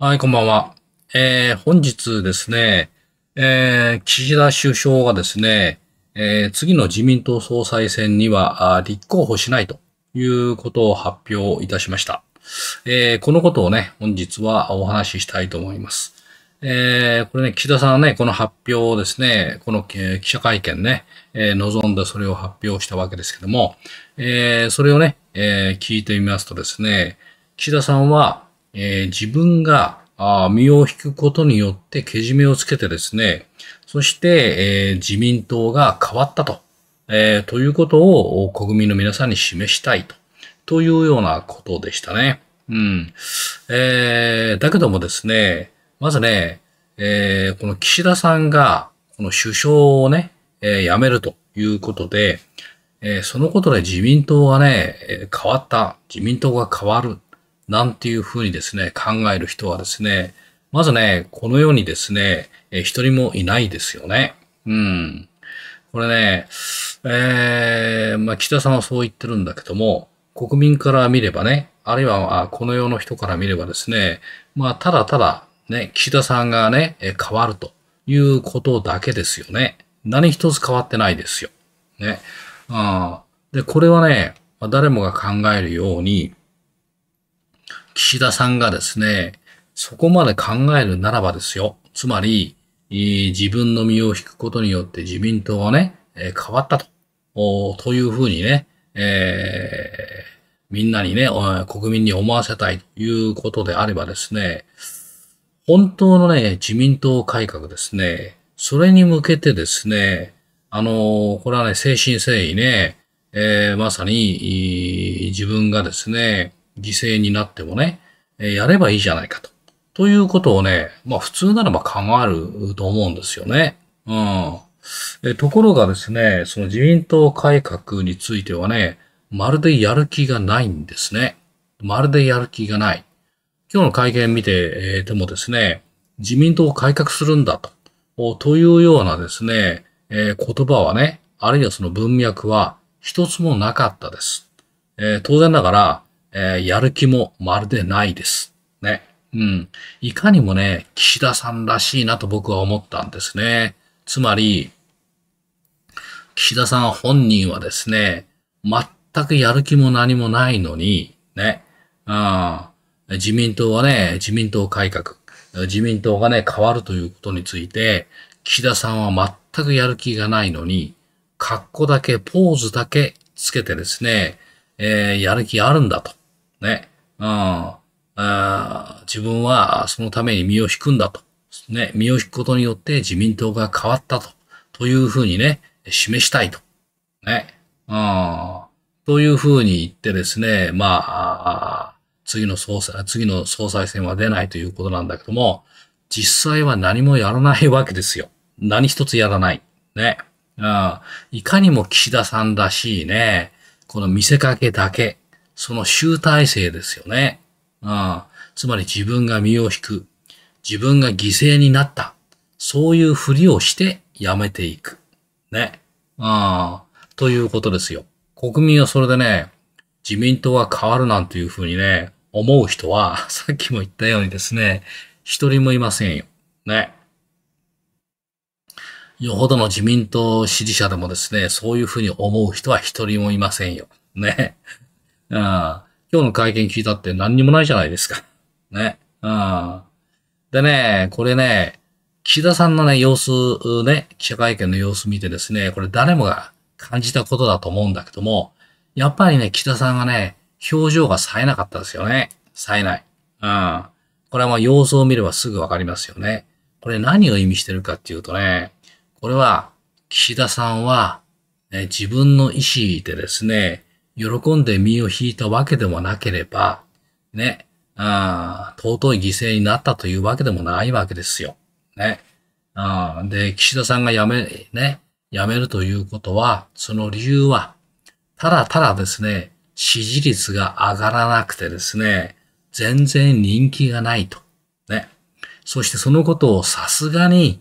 はい、こんばんは。えー、本日ですね、えー、岸田首相がですね、えー、次の自民党総裁選には立候補しないということを発表いたしました。えー、このことをね、本日はお話ししたいと思います。えー、これね、岸田さんはね、この発表をですね、この、えー、記者会見ね、えー、望んでそれを発表したわけですけども、えー、それをね、えー、聞いてみますとですね、岸田さんは、えー、自分が身を引くことによってけじめをつけてですね、そして、えー、自民党が変わったと、えー、ということを国民の皆さんに示したいと、というようなことでしたね。うん。えー、だけどもですね、まずね、えー、この岸田さんが、この首相をね、えー、辞めるということで、えー、そのことで自民党がね、え変わった、自民党が変わるなんていうふうにですね、考える人はですね、まずね、この世にですね、え一人もいないですよね。うん。これね、えー、まあ、岸田さんはそう言ってるんだけども、国民から見ればね、あるいは、この世の人から見ればですね、まあ、ただただ、ね、岸田さんがね、変わるということだけですよね。何一つ変わってないですよ。ね。ん、で、これはね、誰もが考えるように、岸田さんがですね、そこまで考えるならばですよ。つまり、自分の身を引くことによって自民党はね、変わったと。というふうにね、えー、みんなにね、国民に思わせたいということであればですね、本当のね、自民党改革ですね、それに向けてですね、あのこれはね、誠心誠意ね、えー、まさに、自分がですね、犠牲になってもね、えやればいいじゃないかと。ということをね、まあ普通ならば考えると思うんですよね。うん。えところがですね、その自民党改革についてはね、まるでやる気がないんですね。まるでやる気がない。今日の会見見て、えでもですね、自民党を改革するんだと、というようなですね、えー、言葉はね、あるいはその文脈は一つもなかったです。えー、当然ながら、えー、やる気もまるでないです。ね。うん。いかにもね、岸田さんらしいなと僕は思ったんですね。つまり、岸田さん本人はですね、全くやる気も何もないのに、ね。うん。自民党はね、自民党改革。自民党がね、変わるということについて、岸田さんは全くやる気がないのに、格好だけ、ポーズだけつけてですね、えー、やる気あるんだと。ね、うん、あ自分はそのために身を引くんだと。ね、身を引くことによって自民党が変わったと。というふうにね、示したいと。ね。うん。というふうに言ってですね、まあ、次の総裁、次の総裁選は出ないということなんだけども、実際は何もやらないわけですよ。何一つやらない。ね。うん。いかにも岸田さんらしいね、この見せかけだけその集大成ですよね。うん。つまり自分が身を引く。自分が犠牲になった。そういうふりをしてやめていく。ね。ああ、ということですよ。国民はそれでね、自民党は変わるなんていうふうにね、思う人は、さっきも言ったようにですね、一人もいませんよ。ね。よほどの自民党支持者でもですね、そういうふうに思う人は一人もいませんよ。ね。今日の会見聞いたって何にもないじゃないですか。ね。んでね、これね、岸田さんのね、様子、ね、記者会見の様子見てですね、これ誰もが感じたことだと思うんだけども、やっぱりね、岸田さんがね、表情が冴えなかったですよね。冴えない。うん。これはまあ様子を見ればすぐわかりますよね。これ何を意味してるかっていうとね、これは岸田さんは、ね、自分の意思でですね、喜んで身を引いたわけでもなければ、ね、あ尊い犠牲になったというわけでもないわけですよ。ね。あで、岸田さんが辞め、ね、辞めるということは、その理由は、ただただですね、支持率が上がらなくてですね、全然人気がないと。ね。そしてそのことをさすがに、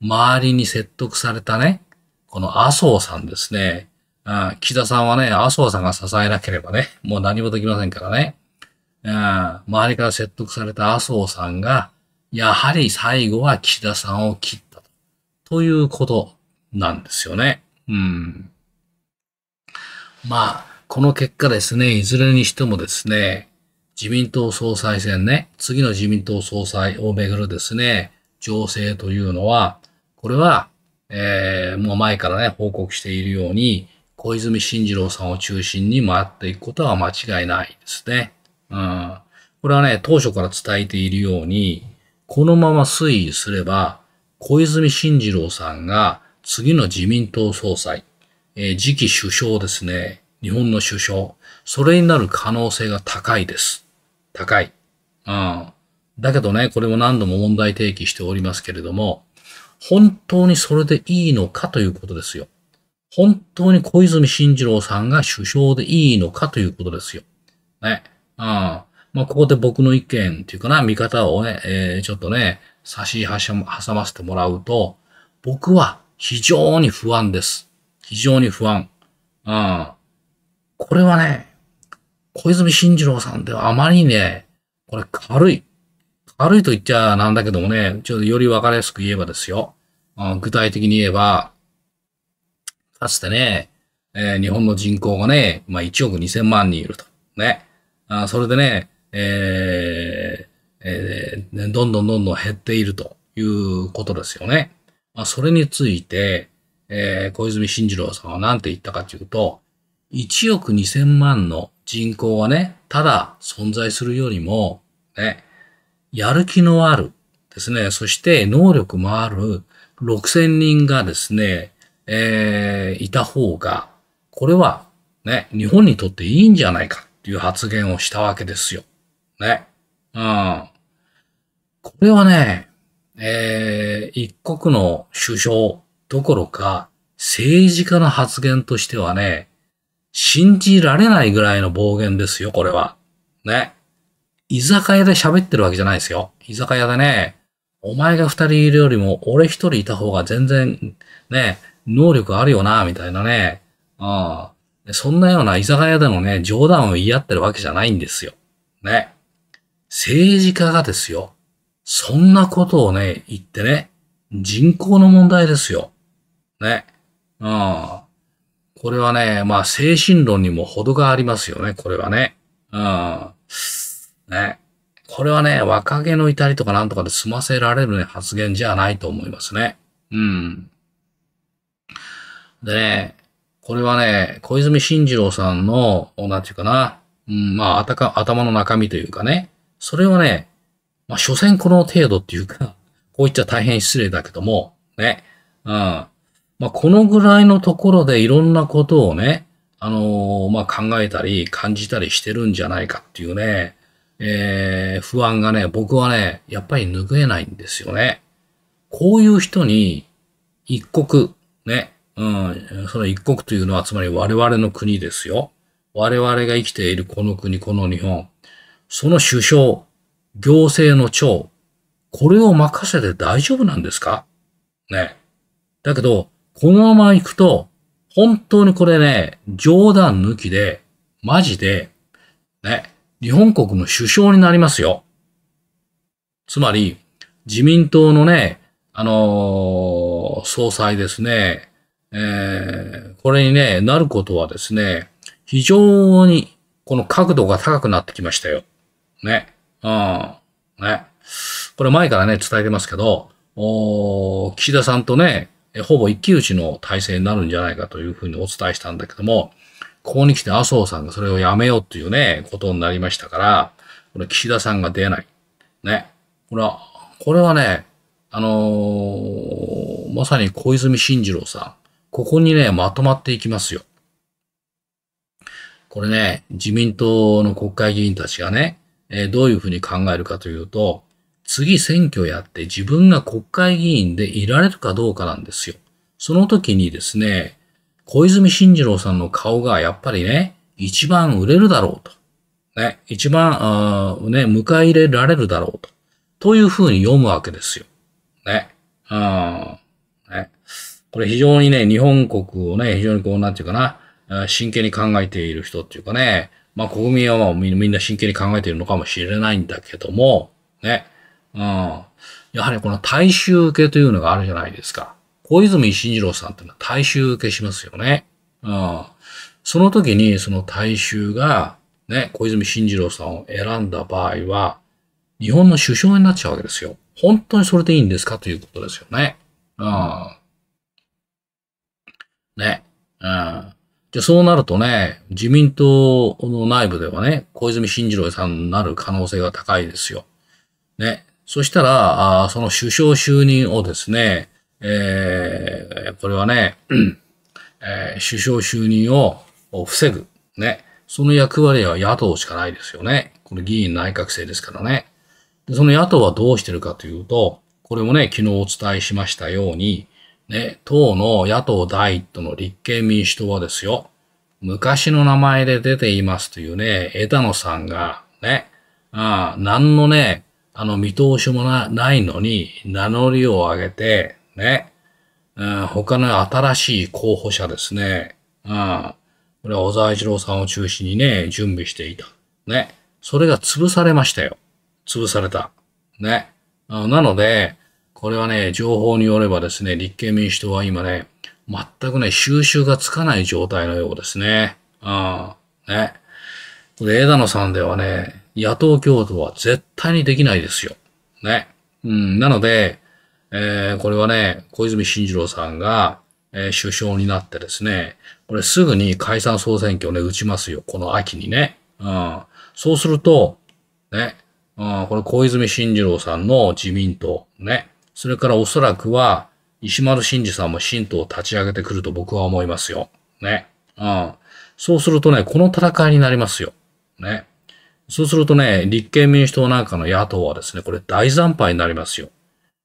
周りに説得されたね、この麻生さんですね、あ岸田さんはね、麻生さんが支えなければね、もう何もできませんからね。あ周りから説得された麻生さんが、やはり最後は岸田さんを切ったと。ということなんですよね。うん。まあ、この結果ですね、いずれにしてもですね、自民党総裁選ね、次の自民党総裁をめぐるですね、情勢というのは、これは、えー、もう前からね、報告しているように、小泉進次郎さんを中心に回っていくことは間違いないですね。うん。これはね、当初から伝えているように、このまま推移すれば、小泉進次郎さんが次の自民党総裁、えー、次期首相ですね、日本の首相、それになる可能性が高いです。高い。うん。だけどね、これも何度も問題提起しておりますけれども、本当にそれでいいのかということですよ。本当に小泉進次郎さんが首相でいいのかということですよ。ね。うん。まあ、ここで僕の意見っていうかな、見方をね、えー、ちょっとね、差し挟ませてもらうと、僕は非常に不安です。非常に不安。うん。これはね、小泉進次郎さんではあまりね、これ軽い。軽いと言っちゃなんだけどもね、ちょっとより分かりやすく言えばですよ。うん、具体的に言えば、かつてね、えー、日本の人口がね、まあ、1億2000万人いると。ね。あそれでね、えー、えー、どんどんどんどん減っているということですよね。まあ、それについて、えー、小泉進次郎さんは何て言ったかというと、1億2000万の人口はね、ただ存在するよりも、ね、やる気のあるですね、そして能力もある6000人がですね、えー、いた方が、これはね、日本にとっていいんじゃないかっていう発言をしたわけですよ。ね。うん。これはね、えー、一国の首相どころか政治家の発言としてはね、信じられないぐらいの暴言ですよ、これは。ね。居酒屋で喋ってるわけじゃないですよ。居酒屋でね、お前が二人いるよりも俺一人いた方が全然ね、能力あるよな、みたいなね。うん。そんなような居酒屋でのね、冗談を言い合ってるわけじゃないんですよ。ね。政治家がですよ。そんなことをね、言ってね、人口の問題ですよ。ね。うん。これはね、まあ、精神論にも程がありますよね、これはね。うん。ね。これはね、若気の至りとかなんとかで済ませられるね、発言じゃないと思いますね。うん。でね、これはね、小泉進次郎さんの、なんていうかな、うん、まあ、あたか、頭の中身というかね、それはね、まあ、所詮この程度っていうか、こう言っちゃ大変失礼だけども、ね、うん。まあ、このぐらいのところでいろんなことをね、あのー、まあ、考えたり感じたりしてるんじゃないかっていうね、えー、不安がね、僕はね、やっぱり拭えないんですよね。こういう人に、一国、ね、うん、その一国というのは、つまり我々の国ですよ。我々が生きているこの国、この日本。その首相、行政の長、これを任せて大丈夫なんですかね。だけど、このまま行くと、本当にこれね、冗談抜きで、マジで、ね、日本国の首相になりますよ。つまり、自民党のね、あのー、総裁ですね、えー、これに、ね、なることはですね、非常にこの角度が高くなってきましたよ。ね。うん。ね。これ前からね、伝えてますけど、お岸田さんとね、ほぼ一騎打ちの体制になるんじゃないかというふうにお伝えしたんだけども、ここに来て麻生さんがそれをやめようというね、ことになりましたから、これ岸田さんが出ない。ね。ほら、これはね、あのー、まさに小泉進次郎さん。ここにね、まとまっていきますよ。これね、自民党の国会議員たちがね、えー、どういうふうに考えるかというと、次選挙やって自分が国会議員でいられるかどうかなんですよ。その時にですね、小泉進次郎さんの顔がやっぱりね、一番売れるだろうと。ね、一番、あね、迎え入れられるだろうと。というふうに読むわけですよ。ね。あこれ非常にね、日本国をね、非常にこう、なんていうかな、真剣に考えている人っていうかね、まあ国民はまあみんな真剣に考えているのかもしれないんだけども、ね、うん。やはりこの大衆受けというのがあるじゃないですか。小泉進次郎さんっていうのは大衆受けしますよね。うん。その時にその大衆が、ね、小泉進次郎さんを選んだ場合は、日本の首相になっちゃうわけですよ。本当にそれでいいんですかということですよね。うん。ね。うん。で、そうなるとね、自民党の内部ではね、小泉進次郎さんになる可能性が高いですよ。ね。そしたら、あその首相就任をですね、えー、これはね、えー、首相就任を防ぐ。ね。その役割は野党しかないですよね。この議員内閣制ですからね。でその野党はどうしてるかというと、これもね、昨日お伝えしましたように、ね、党の野党第一党の立憲民主党はですよ、昔の名前で出ていますというね、枝野さんがね、ああ何のね、あの見通しもないのに名乗りを上げて、ね、うん、他の新しい候補者ですね、うん、これは小沢一郎さんを中心にね、準備していた。ね、それが潰されましたよ。潰された。ね。なので、これはね、情報によればですね、立憲民主党は今ね、全くね、収拾がつかない状態のようですね。うん。ね。で、枝野さんではね、野党共闘は絶対にできないですよ。ね。うん。なので、えー、これはね、小泉進次郎さんが、えー、首相になってですね、これすぐに解散総選挙をね、打ちますよ。この秋にね。うん。そうすると、ね、うん、これ小泉進次郎さんの自民党、ね、それからおそらくは、石丸真二さんも神道を立ち上げてくると僕は思いますよ。ね。うん。そうするとね、この戦いになりますよ。ね。そうするとね、立憲民主党なんかの野党はですね、これ大惨敗になりますよ。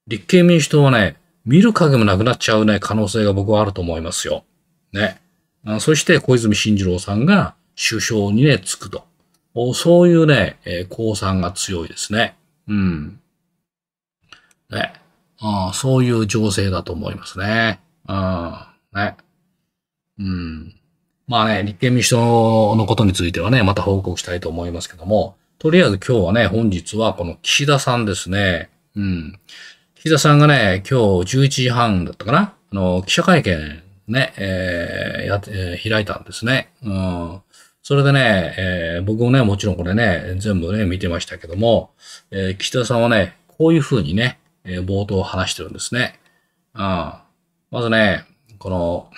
立憲民主党はね、見る影もなくなっちゃうね、可能性が僕はあると思いますよ。ね。そして小泉慎二郎さんが首相にね、つくと。そういうね、えー、降参が強いですね。うん。ね。そういう情勢だと思いますね。うん、ね。うん。まあね、立憲民主党のことについてはね、また報告したいと思いますけども、とりあえず今日はね、本日はこの岸田さんですね。うん。岸田さんがね、今日11時半だったかなあの、記者会見ね、えー、や、えー、開いたんですね。うん。それでね、えー、僕もね、もちろんこれね、全部ね、見てましたけども、えー、岸田さんはね、こういうふうにね、えー、冒頭話してるんですね。うん。まずね、この、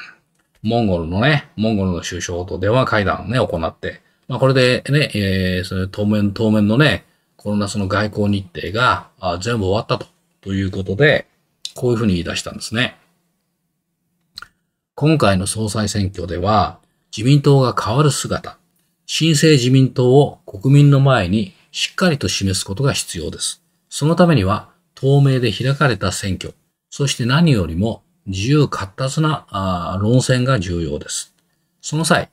モンゴルのね、モンゴルの首相と電話会談をね、行って、まあ、これでね、えー、その当面、当面のね、この夏の外交日程があ全部終わったと、ということで、こういうふうに言い出したんですね。今回の総裁選挙では、自民党が変わる姿、新生自民党を国民の前にしっかりと示すことが必要です。そのためには、透明で開かれた選挙、そして何よりも自由闊達な論戦が重要です。その際、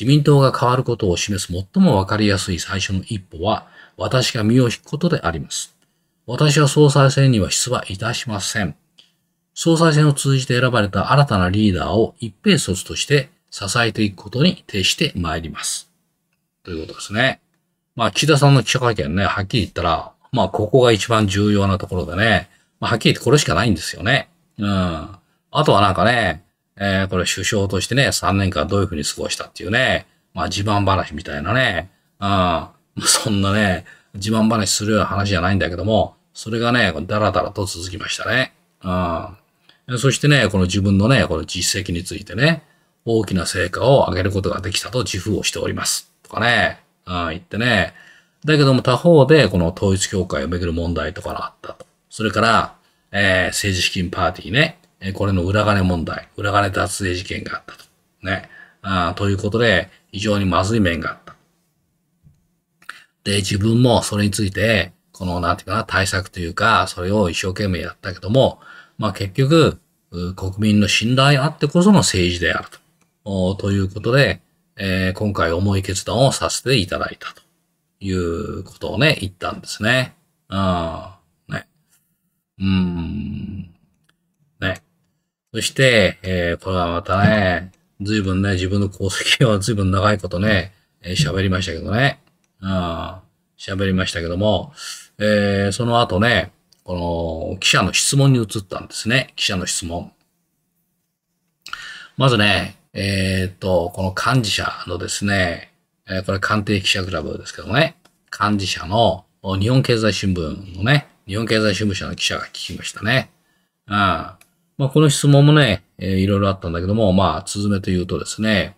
自民党が変わることを示す最もわかりやすい最初の一歩は、私が身を引くことであります。私は総裁選には出馬いたしません。総裁選を通じて選ばれた新たなリーダーを一平卒として支えていくことに徹してまいります。ということですね。まあ、岸田さんの記者会見ね、はっきり言ったら、まあ、ここが一番重要なところでね。まあ、はっきり言ってこれしかないんですよね。うん。あとはなんかね、えー、これ首相としてね、3年間どういうふうに過ごしたっていうね、まあ、自慢話みたいなね。うん。そんなね、自慢話するような話じゃないんだけども、それがね、だらだらと続きましたね。うん。そしてね、この自分のね、この実績についてね、大きな成果を上げることができたと自負をしております。とかね、うん、言ってね、だけども他方で、この統一協会をめぐる問題とかがあったと。それから、えー、政治資金パーティーね。えこれの裏金問題。裏金脱税事件があったと。ね。あということで、非常にまずい面があった。で、自分もそれについて、この、なんていうかな、対策というか、それを一生懸命やったけども、まあ結局、国民の信頼あってこその政治であると。ということで、えー、今回重い決断をさせていただいたと。いうことをね、言ったんですね。うん。ね。うーん。ね。そして、えー、これはまたね、随分ね、自分の功績は随分長いことね、喋、えー、りましたけどね。うん。喋りましたけども、えー、その後ね、この記者の質問に移ったんですね。記者の質問。まずね、えー、っと、この幹事者のですね、えー、これ官邸記者クラブですけどもね、幹事社の日本経済新聞のね、日本経済新聞社の記者が聞きましたね。うん。まあ、この質問もね、えー、いろいろあったんだけども、まあ、続めて言うとですね、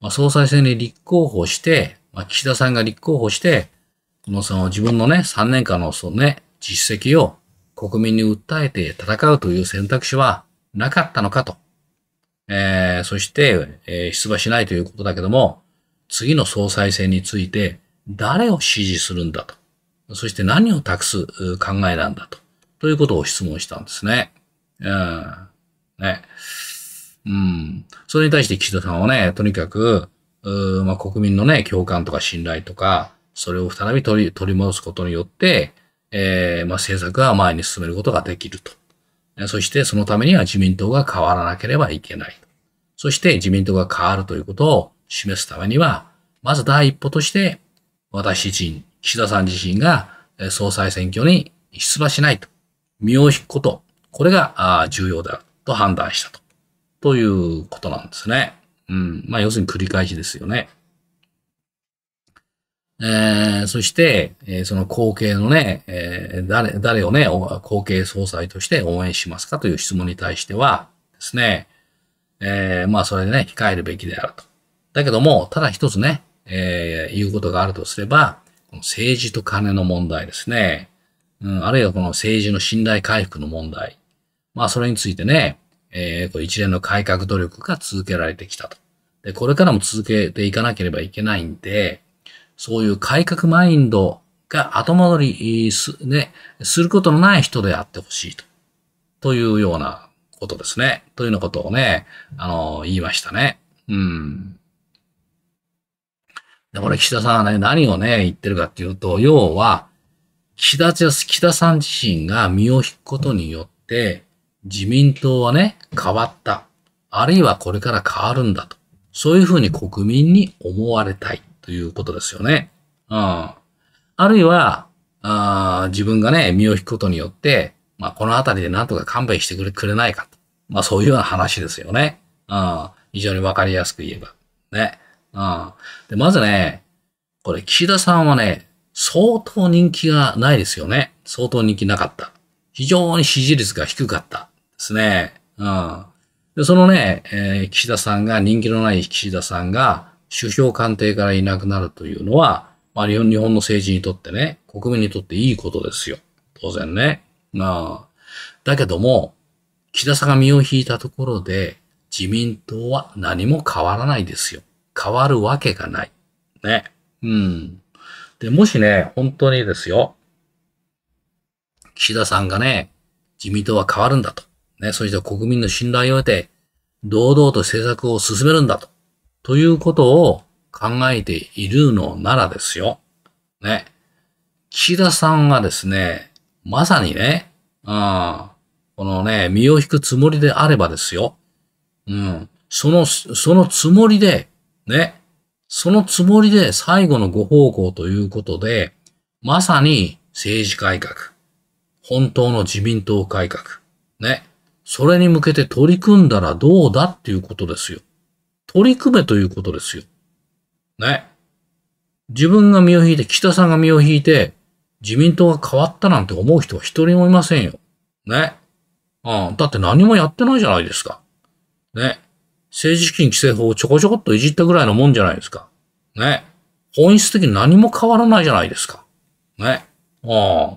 まあ、総裁選に立候補して、まあ、岸田さんが立候補して、このその自分のね、3年間のそのね、実績を国民に訴えて戦うという選択肢はなかったのかと。えー、そして、えー、出馬しないということだけども、次の総裁選について誰を支持するんだと。そして何を託す考えなんだと。ということを質問したんですね。うん。ね。うん。それに対して岸田さんはね、とにかく、うまあ、国民のね、共感とか信頼とか、それを再び取り、取り戻すことによって、えー、まあ、政策は前に進めることができると。そしてそのためには自民党が変わらなければいけない。そして自民党が変わるということを、示すためには、まず第一歩として、私自身、岸田さん自身が総裁選挙に出馬しないと、身を引くこと、これが重要だと判断したと、ということなんですね。うん。まあ、要するに繰り返しですよね。えー、そして、えー、その後継のね、えー、誰、誰をね、後継総裁として応援しますかという質問に対してはですね、えー、まあ、それでね、控えるべきであると。だけども、ただ一つね、えー、言うことがあるとすれば、この政治と金の問題ですね。うん、あるいはこの政治の信頼回復の問題。まあ、それについてね、えー、こう一連の改革努力が続けられてきたと。で、これからも続けていかなければいけないんで、そういう改革マインドが後戻りす、ね、することのない人であってほしいと。というようなことですね。というようなことをね、あの、言いましたね。うん。で、これ岸田さんはね、何をね、言ってるかっていうと、要は、岸田岸田さん自身が身を引くことによって、自民党はね、変わった。あるいはこれから変わるんだと。そういうふうに国民に思われたいということですよね。うん。あるいは、あ自分がね、身を引くことによって、まあ、このあたりでなんとか勘弁してくれくれないかと。まあ、そういうような話ですよね。うん。非常にわかりやすく言えば。ね。うんで。まずね、これ岸田さんはね、相当人気がないですよね。相当人気なかった。非常に支持率が低かったですね。うん。で、そのね、えー、岸田さんが、人気のない岸田さんが、首相官邸からいなくなるというのは、まあ、日本の政治にとってね、国民にとっていいことですよ。当然ね。うん。だけども、岸田さんが身を引いたところで、自民党は何も変わらないですよ。変わるわけがない。ね。うん。で、もしね、本当にですよ、岸田さんがね、自民党は変わるんだと。ね、そして国民の信頼を得て、堂々と政策を進めるんだと。ということを考えているのならですよ。ね。岸田さんがですね、まさにね、うん、このね、身を引くつもりであればですよ。うん。その、そのつもりでね。そのつもりで最後のご方向ということで、まさに政治改革、本当の自民党改革、ね。それに向けて取り組んだらどうだっていうことですよ。取り組めということですよ。ね。自分が身を引いて、北さんが身を引いて、自民党が変わったなんて思う人は一人もいませんよ。ね。うん。だって何もやってないじゃないですか。ね。政治資金規正法をちょこちょこっといじったぐらいのもんじゃないですか。ね。本質的に何も変わらないじゃないですか。ね。ああ。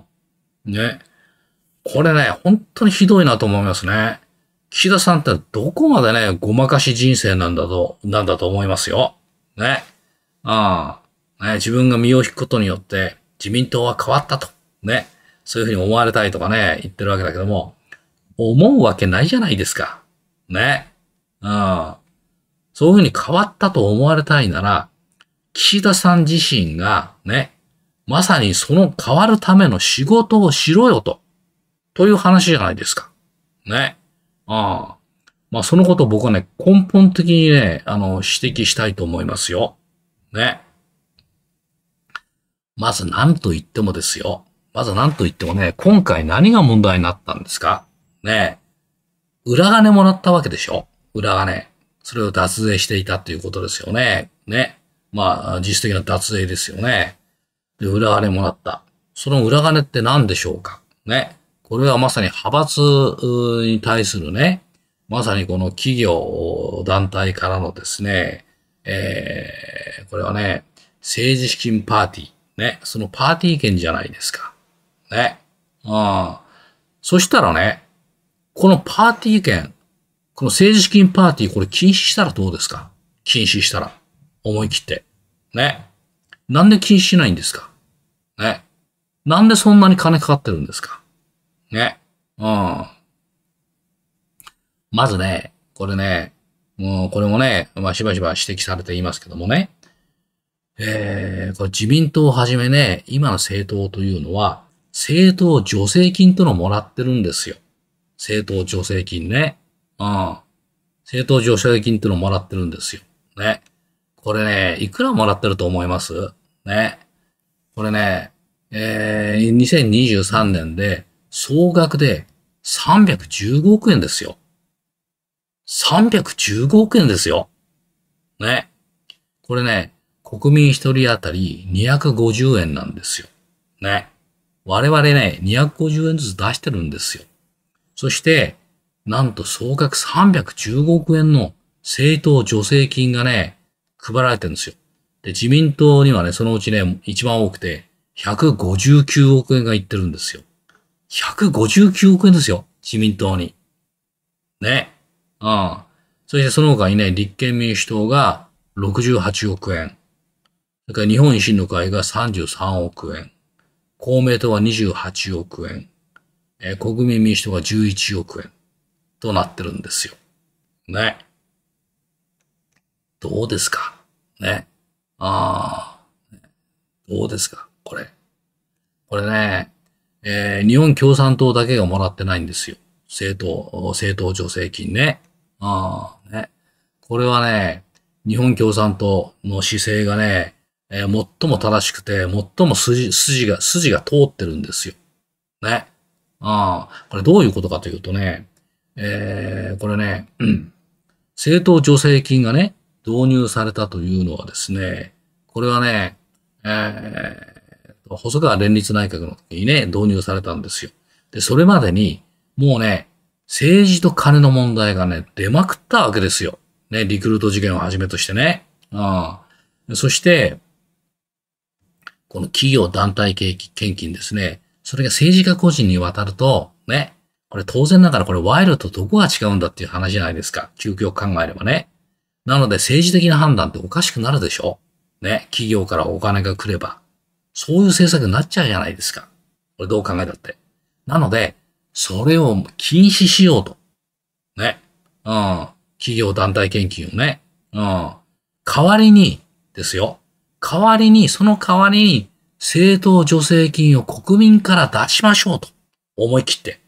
ね。これね、本当にひどいなと思いますね。岸田さんってどこまでね、ごまかし人生なんだと、なんだと思いますよ。ね。ああ。ね、自分が身を引くことによって自民党は変わったと。ね。そういうふうに思われたいとかね、言ってるわけだけども、思うわけないじゃないですか。ね。ああそういうふうに変わったと思われたいなら、岸田さん自身がね、まさにその変わるための仕事をしろよと、という話じゃないですか。ね。ああ。まあそのことを僕はね、根本的にね、あの、指摘したいと思いますよ。ね。まず何と言ってもですよ。まず何と言ってもね、今回何が問題になったんですかね。裏金もらったわけでしょ裏金、それを脱税していたということですよね。ね。まあ、実質的な脱税ですよね。で、裏金もらった。その裏金って何でしょうかね。これはまさに派閥に対するね、まさにこの企業、団体からのですね、えー、これはね、政治資金パーティー。ね。そのパーティー券じゃないですか。ね。うん。そしたらね、このパーティー券、この政治資金パーティー、これ禁止したらどうですか禁止したら。思い切って。ね。なんで禁止しないんですかね。なんでそんなに金かかってるんですかね。うん。まずね、これね、もうこれもね、まあ、しばしば指摘されていますけどもね。えー、これ自民党をはじめね、今の政党というのは、政党助成金とのをもらってるんですよ。政党助成金ね。うん。政党助成金ってのをもらってるんですよ。ね。これね、いくらもらってると思いますね。これね、えー、2023年で総額で315億円ですよ。315億円ですよ。ね。これね、国民一人当たり250円なんですよ。ね。我々ね、250円ずつ出してるんですよ。そして、なんと総額315億円の政党助成金がね、配られてるんですよ。で、自民党にはね、そのうちね、一番多くて、159億円がいってるんですよ。159億円ですよ、自民党に。ね。うん。そしてその他にね、立憲民主党が68億円。それから日本維新の会が33億円。公明党は28億円。え国民民主党が11億円。となってるんですよ。ね。どうですかね。ああ、どうですかこれ。これね、えー、日本共産党だけがもらってないんですよ。政党、政党助成金ね。ああ、ね。これはね、日本共産党の姿勢がね、えー、最も正しくて、最も筋、筋が、筋が通ってるんですよ。ね。ああ、これどういうことかというとね、えー、これね、うん、政党助成金がね、導入されたというのはですね、これはね、えー、細川連立内閣の時にね、導入されたんですよ。で、それまでに、もうね、政治と金の問題がね、出まくったわけですよ。ね、リクルート事件をはじめとしてね。ああそして、この企業団体献金ですね。それが政治家個人に渡ると、ね、これ当然ながらこれ賄賂とどこが違うんだっていう話じゃないですか。究極考えればね。なので政治的な判断っておかしくなるでしょね。企業からお金が来れば。そういう政策になっちゃうじゃないですか。これどう考えたって。なので、それを禁止しようと。ね。うん。企業団体献金をね。うん。代わりに、ですよ。代わりに、その代わりに、政党助成金を国民から出しましょうと。思い切って。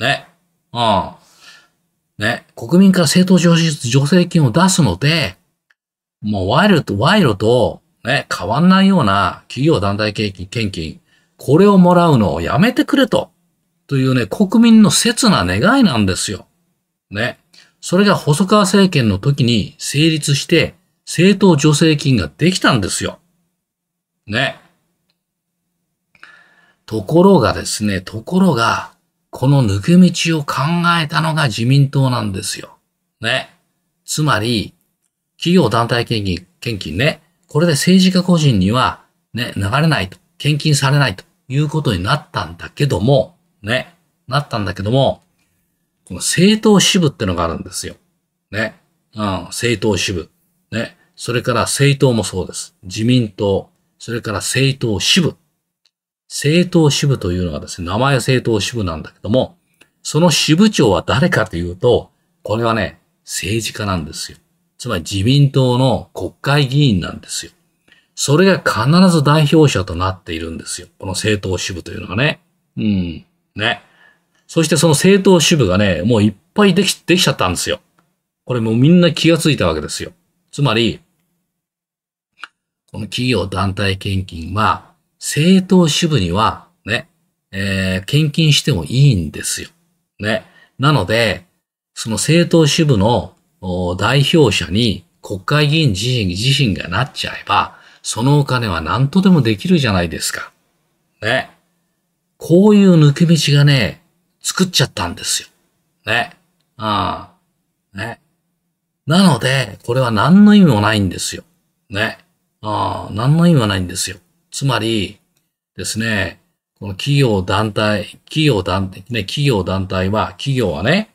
ね。うん。ね。国民から政党助成金を出すので、もうワルド、と、イルと、ね、変わんないような企業団体献金、献金、これをもらうのをやめてくれと、というね、国民の切な願いなんですよ。ね。それが細川政権の時に成立して、政党助成金ができたんですよ。ね。ところがですね、ところが、この抜け道を考えたのが自民党なんですよ。ね。つまり、企業団体献金、献金ね。これで政治家個人には、ね、流れないと。献金されないということになったんだけども、ね。なったんだけども、この政党支部ってのがあるんですよ。ね。うん、政党支部。ね。それから政党もそうです。自民党。それから政党支部。政党支部というのがですね、名前は政党支部なんだけども、その支部長は誰かというと、これはね、政治家なんですよ。つまり自民党の国会議員なんですよ。それが必ず代表者となっているんですよ。この政党支部というのがね。うん。ね。そしてその政党支部がね、もういっぱいでき、できちゃったんですよ。これもうみんな気がついたわけですよ。つまり、この企業団体献金は、政党支部には、ね、えー、献金してもいいんですよ。ね。なので、その政党支部の代表者に国会議員自身自身がなっちゃえば、そのお金は何とでもできるじゃないですか。ね。こういう抜け道がね、作っちゃったんですよ。ね。ああ。ね。なので、これは何の意味もないんですよ。ね。ああ、何の意味もないんですよ。つまりですね、この企業団体、企業団体、ね、企業団体は、企業はね、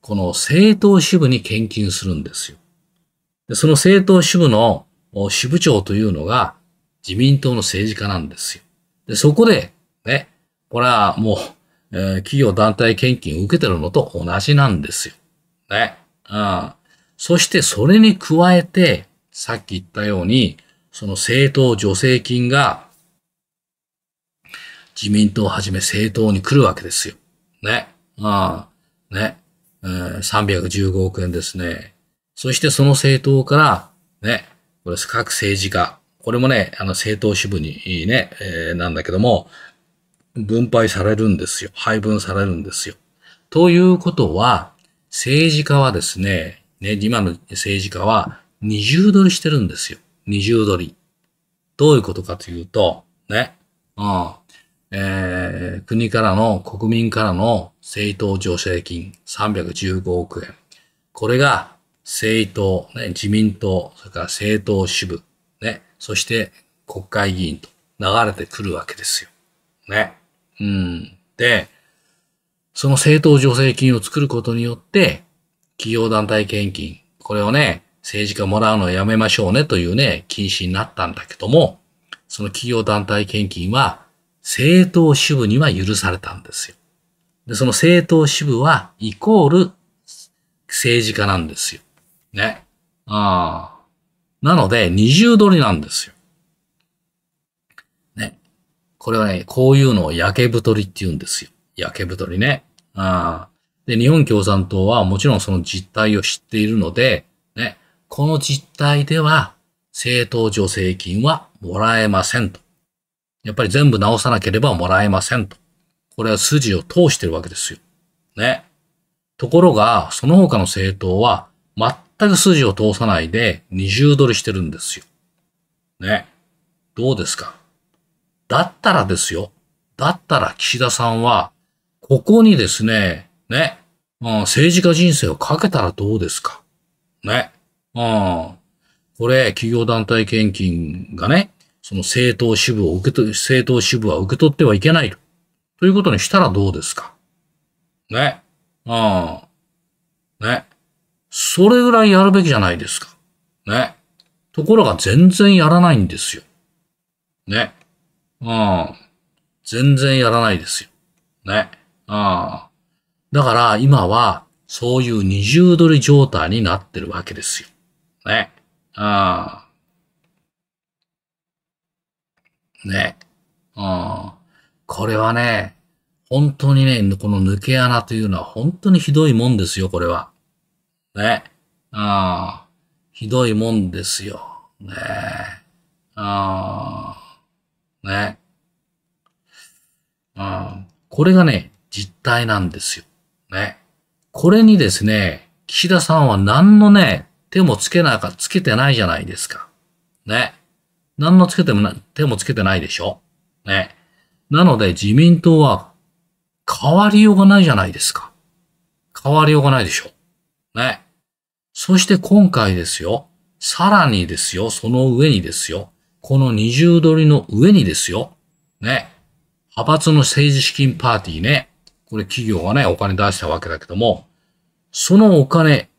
この政党支部に献金するんですよ。でその政党支部の支部長というのが自民党の政治家なんですよ。でそこで、ね、これはもう、えー、企業団体献金を受けてるのと同じなんですよ。ね。うん。そしてそれに加えて、さっき言ったように、その政党助成金が、自民党をはじめ政党に来るわけですよ。ね。ああ、ね。315億円ですね。そしてその政党から、ね、これ各政治家、これもね、あの政党支部にね、えー、なんだけども、分配されるんですよ。配分されるんですよ。ということは、政治家はですね、ね、今の政治家は二重取りしてるんですよ。二重取り。どういうことかというと、ね、うん、えー、国からの、国民からの政党助成金315億円。これが政党、ね、自民党、それから政党支部、ね、そして国会議員と流れてくるわけですよ。ね。うん。で、その政党助成金を作ることによって、企業団体献金、これをね、政治家もらうのはやめましょうねというね、禁止になったんだけども、その企業団体献金は政党支部には許されたんですよ。で、その政党支部はイコール政治家なんですよ。ね。ああ。なので、二重取りなんですよ。ね。これはね、こういうのを焼け太りって言うんですよ。焼け太りね。ああ。で、日本共産党はもちろんその実態を知っているので、ね、この実態では、政党助成金はもらえませんと。やっぱり全部直さなければもらえませんと。これは筋を通してるわけですよ。ね。ところが、その他の政党は、全く筋を通さないで20ドルしてるんですよ。ね。どうですかだったらですよ。だったら岸田さんは、ここにですね、ね、うん、政治家人生をかけたらどうですかね。ああ。これ、企業団体献金がね、その政党支部を受け取、政党支部は受け取ってはいけないと。ということにしたらどうですかね。ああ。ね。それぐらいやるべきじゃないですか。ね。ところが全然やらないんですよ。ね。ああ。全然やらないですよ。ね。ああ。だから今は、そういう二重取り状態になってるわけですよ。ね。うん。ね。うん。これはね、本当にね、この抜け穴というのは本当にひどいもんですよ、これは。ね。ああ、ひどいもんですよ。ねああ、ねうん。これがね、実態なんですよ。ね。これにですね、岸田さんは何のね、手もつけなか、つけてないじゃないですか。ね。何のつけてもな、手もつけてないでしょ。ね。なので自民党は変わりようがないじゃないですか。変わりようがないでしょ。ね。そして今回ですよ。さらにですよ。その上にですよ。この二重取りの上にですよ。ね。派閥の政治資金パーティーね。これ企業がね、お金出したわけだけども、そのお金、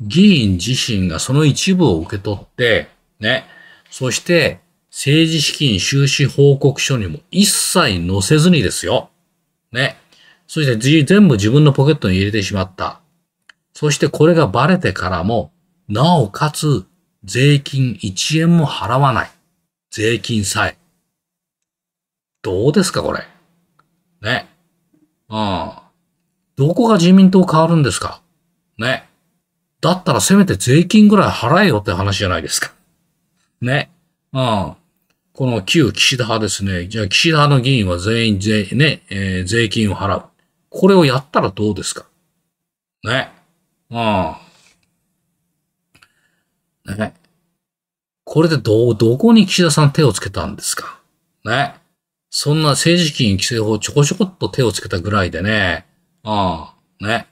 議員自身がその一部を受け取って、ね、そして政治資金収支報告書にも一切載せずにですよ。ね。そして全部自分のポケットに入れてしまった。そしてこれがバレてからも、なおかつ税金1円も払わない。税金さえ。どうですか、これ。ね。うん。どこが自民党変わるんですかね。だったらせめて税金ぐらい払えよって話じゃないですか。ね。うん。この旧岸田派ですね。じゃあ岸田派の議員は全員税、ね、えー、税金を払う。これをやったらどうですかね。うん。ね。これでど、どこに岸田さん手をつけたんですかね。そんな政治資金規正法ちょこちょこっと手をつけたぐらいでね。うん。ね。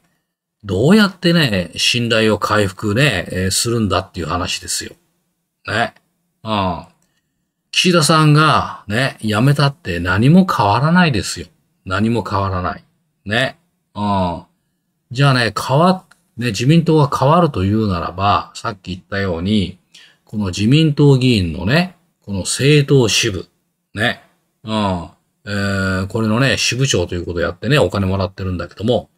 どうやってね、信頼を回復ね、えー、するんだっていう話ですよ。ね。うん。岸田さんがね、辞めたって何も変わらないですよ。何も変わらない。ね。うん。じゃあね、変わ、ね、自民党が変わるというならば、さっき言ったように、この自民党議員のね、この政党支部、ね。うん。えー、これのね、支部長ということをやってね、お金もらってるんだけども、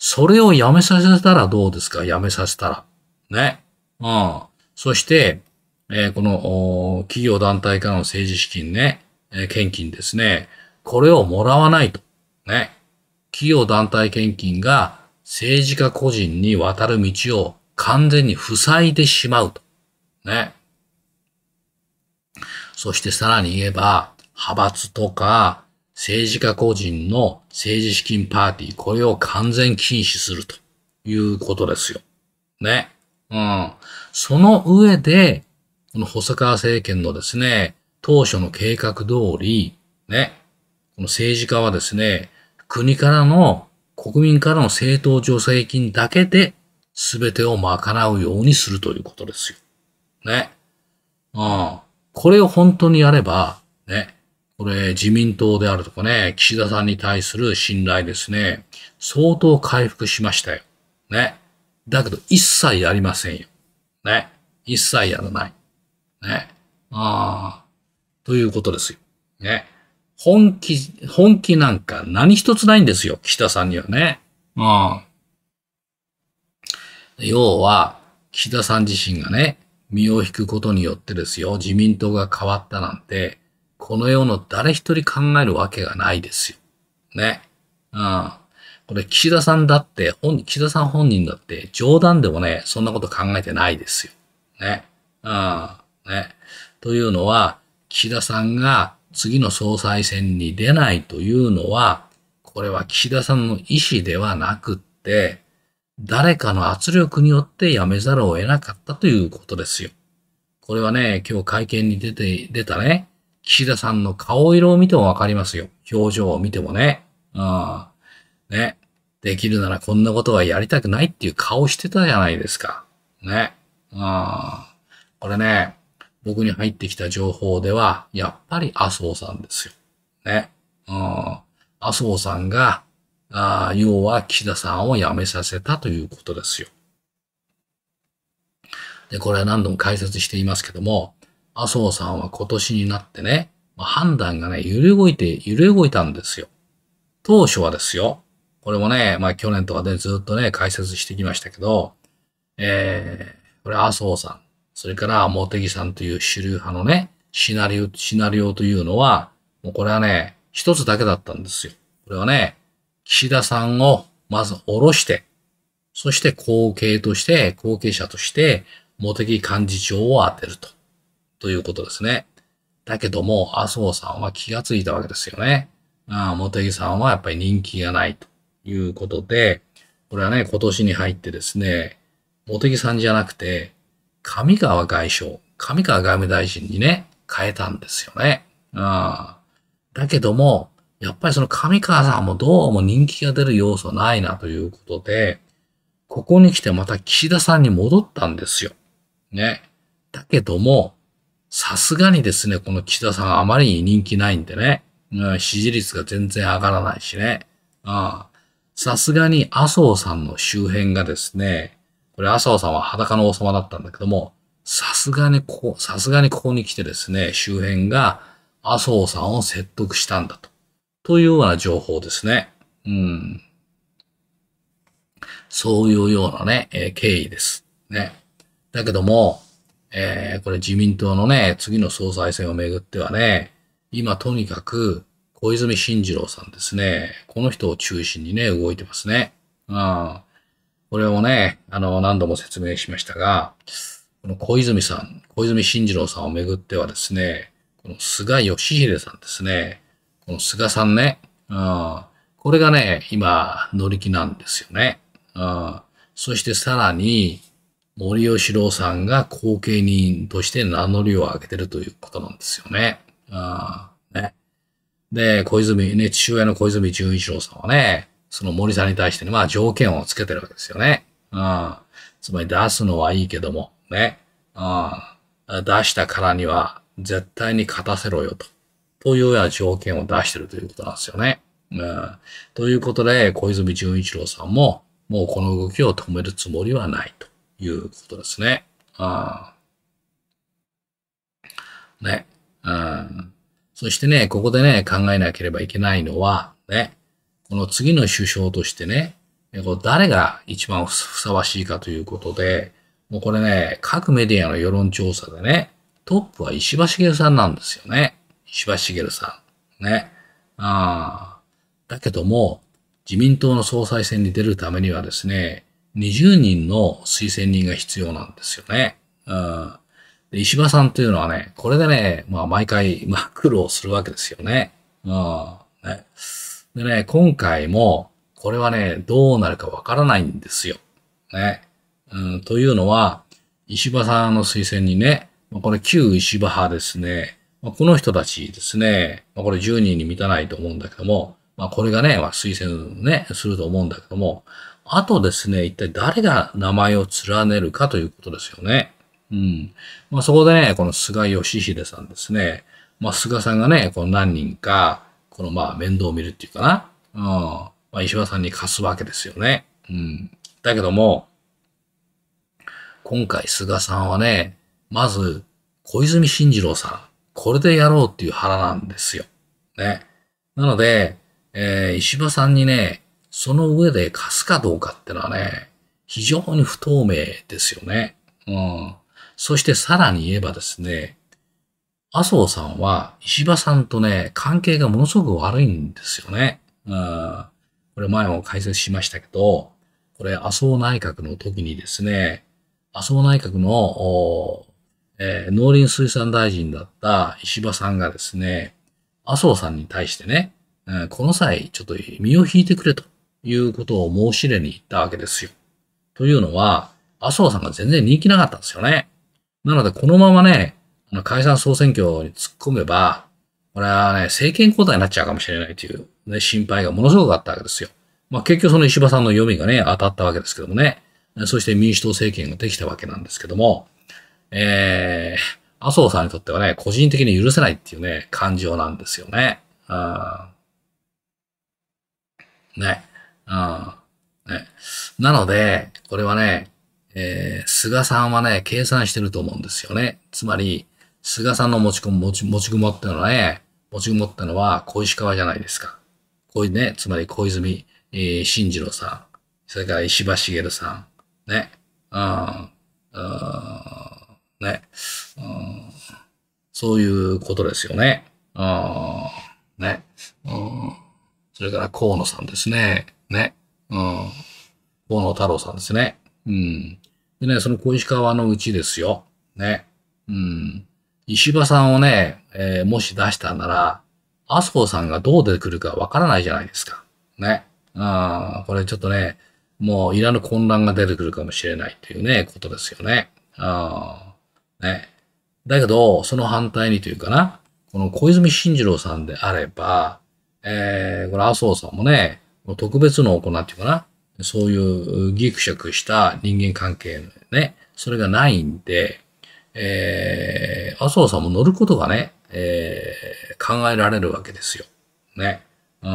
それをやめさせたらどうですかやめさせたら。ね。うん。そして、えー、この、企業団体からの政治資金ね、えー、献金ですね。これをもらわないと。ね。企業団体献金が政治家個人に渡る道を完全に塞いでしまうと。ね。そしてさらに言えば、派閥とか、政治家個人の政治資金パーティー、これを完全禁止するということですよ。ね。うん。その上で、この細川政権のですね、当初の計画通り、ね、この政治家はですね、国からの、国民からの政党助成金だけで全てを賄うようにするということですよ。ね。うん。これを本当にやれば、ね、これ、自民党であるとかね、岸田さんに対する信頼ですね、相当回復しましたよ。ね。だけど、一切やりませんよ。ね。一切やらない。ね。ああ、ということですよ。ね。本気、本気なんか何一つないんですよ。岸田さんにはね。うん。要は、岸田さん自身がね、身を引くことによってですよ、自民党が変わったなんて、この世の誰一人考えるわけがないですよ。ね。うん。これ、岸田さんだって、本岸田さん本人だって、冗談でもね、そんなこと考えてないですよ。ね。うん。ね。というのは、岸田さんが次の総裁選に出ないというのは、これは岸田さんの意思ではなくって、誰かの圧力によって辞めざるを得なかったということですよ。これはね、今日会見に出て、出たね、岸田さんの顔色を見てもわかりますよ。表情を見てもね。うん。ね。できるならこんなことはやりたくないっていう顔してたじゃないですか。ね。うん。これね、僕に入ってきた情報では、やっぱり麻生さんですよ。ね。うん。麻生さんが、あ要は岸田さんを辞めさせたということですよ。で、これは何度も解説していますけども、麻生さんは今年になってね、判断がね、揺れ動いて、揺れ動いたんですよ。当初はですよ。これもね、まあ去年とかでずっとね、解説してきましたけど、えー、これ麻生さん、それから茂木さんという主流派のね、シナリオ、シナリオというのは、もうこれはね、一つだけだったんですよ。これはね、岸田さんをまず下ろして、そして後継として、後継者として、茂木幹事長を当てると。ということですね。だけども、麻生さんは気がついたわけですよね。ああ、茂木さんはやっぱり人気がないということで、これはね、今年に入ってですね、茂木さんじゃなくて、上川外相、上川外務大臣にね、変えたんですよね。ああ。だけども、やっぱりその上川さんもどうも人気が出る要素ないなということで、ここに来てまた岸田さんに戻ったんですよ。ね。だけども、さすがにですね、この岸田さんあまりに人気ないんでね、うん、支持率が全然上がらないしね。さすがに麻生さんの周辺がですね、これ麻生さんは裸の王様だったんだけども、さすがにここ、さすがにここに来てですね、周辺が麻生さんを説得したんだと。というような情報ですね。うん。そういうようなね、えー、経緯です。ね。だけども、えー、これ自民党のね、次の総裁選をめぐってはね、今とにかく小泉進次郎さんですね、この人を中心にね、動いてますね。うん。これをね、あの、何度も説明しましたが、この小泉さん、小泉進次郎さんをめぐってはですね、この菅義偉さんですね、この菅さんね、うん、これがね、今、乗り気なんですよね。うん、そしてさらに、森喜朗さんが後継人として名乗りを上げてるということなんですよね。あねで、小泉、ね、父親の小泉純一郎さんはね、その森さんに対して、ね、まあ条件をつけてるわけですよね。あつまり出すのはいいけども、ね。あ出したからには絶対に勝たせろよと。というような条件を出してるということなんですよね。うん、ということで、小泉純一郎さんも、もうこの動きを止めるつもりはないと。いうことですね。あね。うん。そしてね、ここでね、考えなければいけないのは、ね、この次の首相としてね、こう誰が一番ふさわしいかということで、もうこれね、各メディアの世論調査でね、トップは石破茂さんなんですよね。石破茂さん。ね。うあ。だけども、自民党の総裁選に出るためにはですね、20人の推薦人が必要なんですよね。うん。で、石破さんっていうのはね、これでね、まあ毎回、まあ苦労するわけですよね。うん。ね。でね、今回も、これはね、どうなるかわからないんですよ。ね。うん、というのは、石破さんの推薦にね、これ旧石破派ですね。この人たちですね、これ10人に満たないと思うんだけども、まあ、これがね、まあ、推薦ね、すると思うんだけども、あとですね、一体誰が名前を連ねるかということですよね。うん。まあ、そこでね、この菅義偉さんですね。まあ、菅さんがね、この何人か、このまあ、面倒を見るっていうかな。うん。まあ、石破さんに貸すわけですよね。うん。だけども、今回菅さんはね、まず、小泉進次郎さん、これでやろうっていう腹なんですよ。ね。なので、えー、石破さんにね、その上で貸すかどうかってのはね、非常に不透明ですよね。うん。そしてさらに言えばですね、麻生さんは石破さんとね、関係がものすごく悪いんですよね。うん。これ前も解説しましたけど、これ麻生内閣の時にですね、麻生内閣の、えー、農林水産大臣だった石破さんがですね、麻生さんに対してね、この際ちょっと身を引いてくれと。いうことを申し入れに行ったわけですよ。というのは、麻生さんが全然人気なかったんですよね。なので、このままね、解散総選挙に突っ込めば、これはね、政権交代になっちゃうかもしれないという、ね、心配がものすごくあったわけですよ。まあ、結局その石破さんの読みがね、当たったわけですけどもね。そして民主党政権ができたわけなんですけども、えー、麻生さんにとってはね、個人的に許せないっていうね、感情なんですよね。うん。ね。うん。ね。なので、これはね、えー、菅さんはね、計算してると思うんですよね。つまり、菅さんの持ち込む、持ち、持ち雲ってのはね、持ち雲ってのは小石川じゃないですか。こういうね、つまり小泉、えー、慎次郎さん、それから石破茂さん、ね、うん、うん、ね、うん、そういうことですよね。うん、ね、うん、それから河野さんですね。ね。うん。河野太郎さんですね。うん。でね、その小石川のうちですよ。ね。うん。石破さんをね、えー、もし出したなら、麻生さんがどう出てくるかわからないじゃないですか。ね。あこれちょっとね、もういらぬ混乱が出てくるかもしれないというね、ことですよね。あね。だけど、その反対にというかな、この小泉進次郎さんであれば、えー、これ麻生さんもね、特別の行っていうかな。そういうギクシャクした人間関係ね、それがないんで、えー、麻生さんも乗ることがね、えー、考えられるわけですよ。ね。う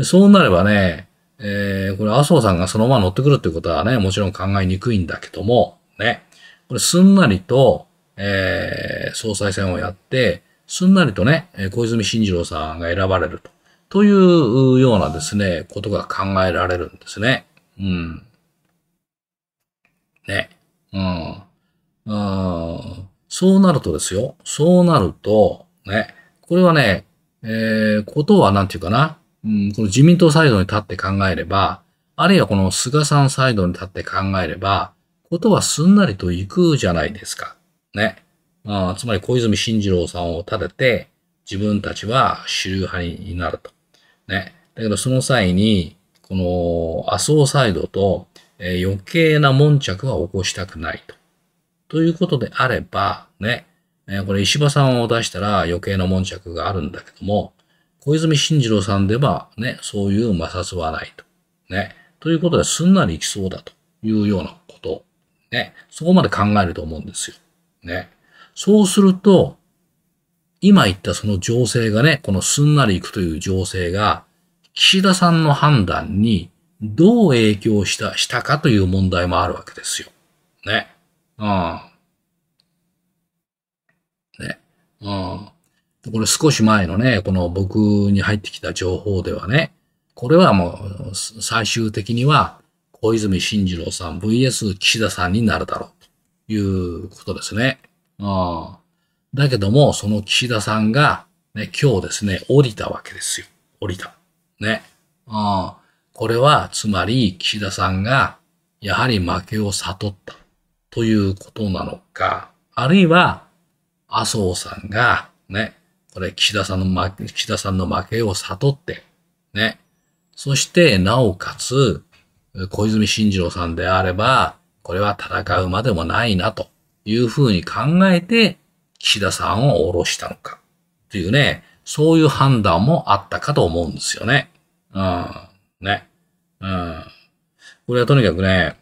ん。そうなればね、えー、これ麻生さんがそのまま乗ってくるってことはね、もちろん考えにくいんだけども、ね。これすんなりと、えー、総裁選をやって、すんなりとね、小泉進次郎さんが選ばれると。というようなですね、ことが考えられるんですね。うん。ね。うん。そうなるとですよ。そうなると、ね。これはね、えー、ことはなんていうかな。うん、この自民党サイドに立って考えれば、あるいはこの菅さんサイドに立って考えれば、ことはすんなりと行くじゃないですか。ね。あつまり小泉進次郎さんを立てて、自分たちは主流派になると。ね。だけどその際に、この麻生サイドと、えー、余計な悶着は起こしたくないと。ということであれば、ね、えー、これ石破さんを出したら余計な悶着があるんだけども、小泉進次郎さんではね、そういう摩擦はないと。ね。ということで、すんなりいきそうだというようなこと。ね。そこまで考えると思うんですよ。ね。そうすると、今言ったその情勢がね、このすんなりいくという情勢が、岸田さんの判断にどう影響した、したかという問題もあるわけですよ。ね。うん。ね。うん。これ少し前のね、この僕に入ってきた情報ではね、これはもう最終的には小泉進次郎さん VS 岸田さんになるだろうということですね。うん。だけども、その岸田さんが、ね、今日ですね、降りたわけですよ。降りた。ね。うん、これは、つまり、岸田さんが、やはり負けを悟った、ということなのか、あるいは、麻生さんが、ね、これ、岸田さんの負け、岸田さんの負けを悟って、ね、そして、なおかつ、小泉進次郎さんであれば、これは戦うまでもないな、というふうに考えて、岸田さんを下ろしたのか。というね、そういう判断もあったかと思うんですよね。うん。ね。うん。これはとにかくね、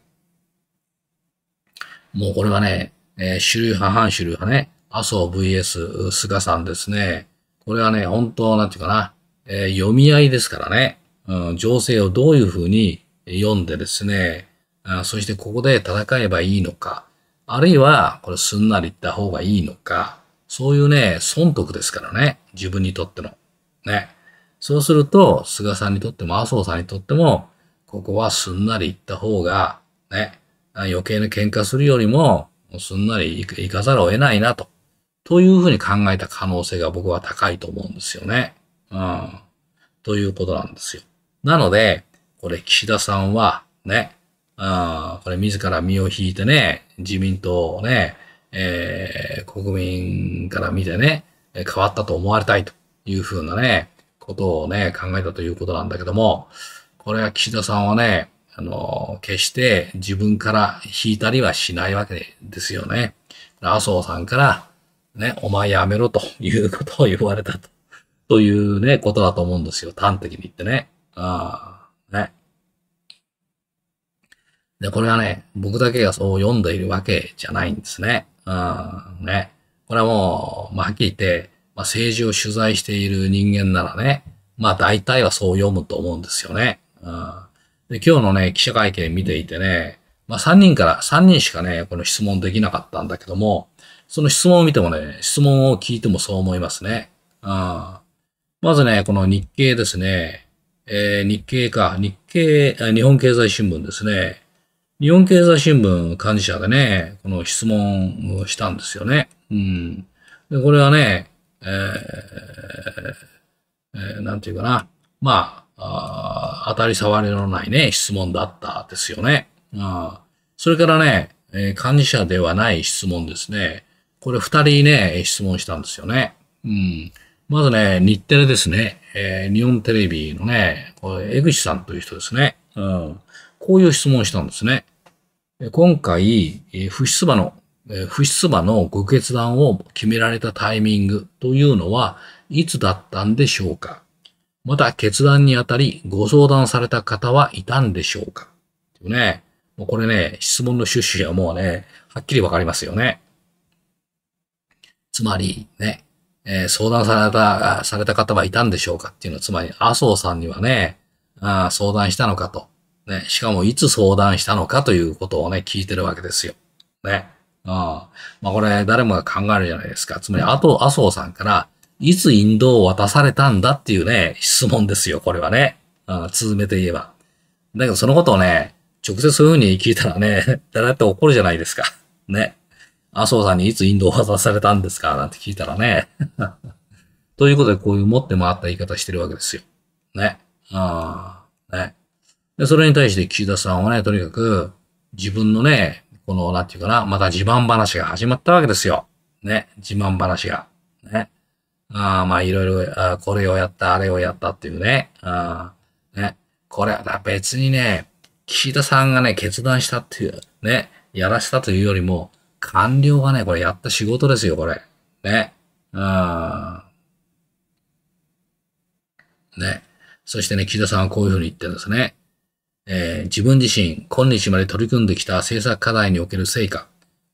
もうこれはね、えー、主流派、反主流派ね、麻生 VS 菅さんですね。これはね、本当、なんていうかな、えー、読み合いですからね、うん、情勢をどういうふうに読んでですね、あそしてここで戦えばいいのか、あるいは、これすんなり行った方がいいのか、そういうね、損得ですからね、自分にとっての。ね。そうすると、菅さんにとっても麻生さんにとっても、ここはすんなり行った方が、ね、余計な喧嘩するよりも、すんなり行かざるを得ないなと。というふうに考えた可能性が僕は高いと思うんですよね。うん。ということなんですよ。なので、これ岸田さんはね、あこれ自ら身を引いてね、自民党をね、えー、国民から見てね、変わったと思われたいというふうなね、ことをね、考えたということなんだけども、これは岸田さんはね、あの、決して自分から引いたりはしないわけですよね。麻生さんから、ね、お前やめろということを言われたと、というね、ことだと思うんですよ。端的に言ってね。ああ、ね。で、これはね、僕だけがそう読んでいるわけじゃないんですね。うん、ね。これはもう、まあ、はっきり言って、まあ、政治を取材している人間ならね、まあ、大体はそう読むと思うんですよね。うん。で、今日のね、記者会見見ていてね、まあ、3人から、3人しかね、この質問できなかったんだけども、その質問を見てもね、質問を聞いてもそう思いますね。うん。まずね、この日経ですね。えー、日経か、日経、日本経済新聞ですね。日本経済新聞幹事社でね、この質問をしたんですよね。うん。で、これはね、えー、えー、なんていうかな。まあ、あ当たり障りのないね、質問だったですよね。あそれからね、えー、幹事者ではない質問ですね。これ二人ね、質問したんですよね。うん。まずね、日テレですね。えー、日本テレビのね、これ江口さんという人ですね。うん。こういう質問をしたんですね。今回、不出馬の、不出馬のご決断を決められたタイミングというのはいつだったんでしょうかまた決断にあたりご相談された方はいたんでしょうかね。もうこれね、質問の趣旨はもうね、はっきりわかりますよね。つまりね、えー、相談された、された方はいたんでしょうかっていうのは、つまり麻生さんにはね、あ相談したのかと。ね、しかもいつ相談したのかということをね、聞いてるわけですよ。ね。うん。まあこれ誰もが考えるじゃないですか。つまり、あと麻生さんから、いつ引導を渡されたんだっていうね、質問ですよ、これはね。うん、続めて言えば。だけどそのことをね、直接そういうふうに聞いたらね、誰 だって怒るじゃないですか。ね。麻生さんにいつ引導を渡されたんですかなんて聞いたらね。ということで、こういう持って回った言い方してるわけですよ。ね。うん。ね。で、それに対して岸田さんはね、とにかく自分のね、この、なんていうかな、また自慢話が始まったわけですよ。ね、自慢話が。ね。あまあ、いろいろ、あこれをやった、あれをやったっていうね。あね。これは別にね、岸田さんがね、決断したっていう、ね、やらせたというよりも、官僚がね、これやった仕事ですよ、これ。ね。うん。ね。そしてね、岸田さんはこういうふうに言ってるんですね。えー、自分自身、今日まで取り組んできた政策課題における成果、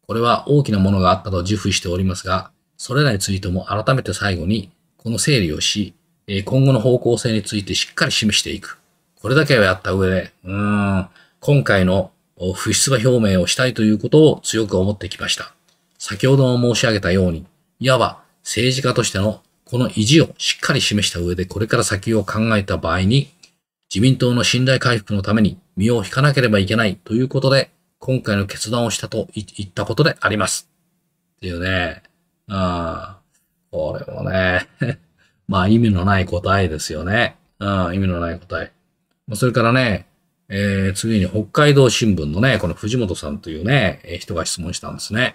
これは大きなものがあったと自負しておりますが、それらについても改めて最後に、この整理をし、えー、今後の方向性についてしっかり示していく。これだけをやった上で、うーん、今回の不出馬表明をしたいということを強く思ってきました。先ほども申し上げたように、いわば政治家としてのこの意地をしっかり示した上でこれから先を考えた場合に、自民党の信頼回復のために身を引かなければいけないということで、今回の決断をしたと言ったことであります。っていうね。あこれもね、まあ意味のない答えですよね。うん、意味のない答え。それからね、えー、次に北海道新聞のね、この藤本さんというね、えー、人が質問したんですね。